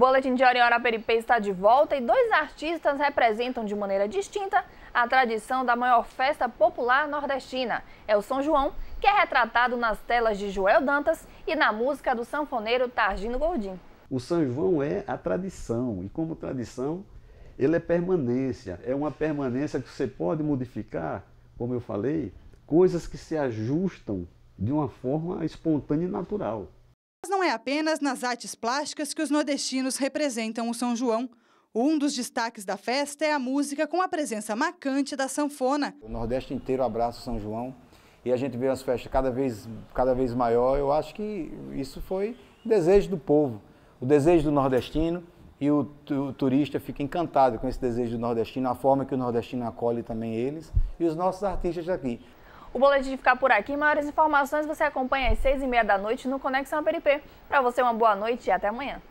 Boletim de hora peripé está de volta e dois artistas representam de maneira distinta a tradição da maior festa popular nordestina. É o São João, que é retratado nas telas de Joel Dantas e na música do sanfoneiro Targino Gordim. O São João é a tradição e como tradição ele é permanência, é uma permanência que você pode modificar, como eu falei, coisas que se ajustam de uma forma espontânea e natural não é apenas nas artes plásticas que os nordestinos representam o São João. Um dos destaques da festa é a música com a presença marcante da sanfona. O Nordeste inteiro abraça o São João e a gente vê as festas cada vez, cada vez maior. Eu acho que isso foi desejo do povo, o desejo do nordestino e o, o, turista fica encantado com esse desejo do nordestino, a forma que o nordestino acolhe também eles e os nossos artistas aqui. O boletim fica por aqui. Maiores informações você acompanha às seis e meia da noite no Conexão Peripê. Para você, uma boa noite e até amanhã.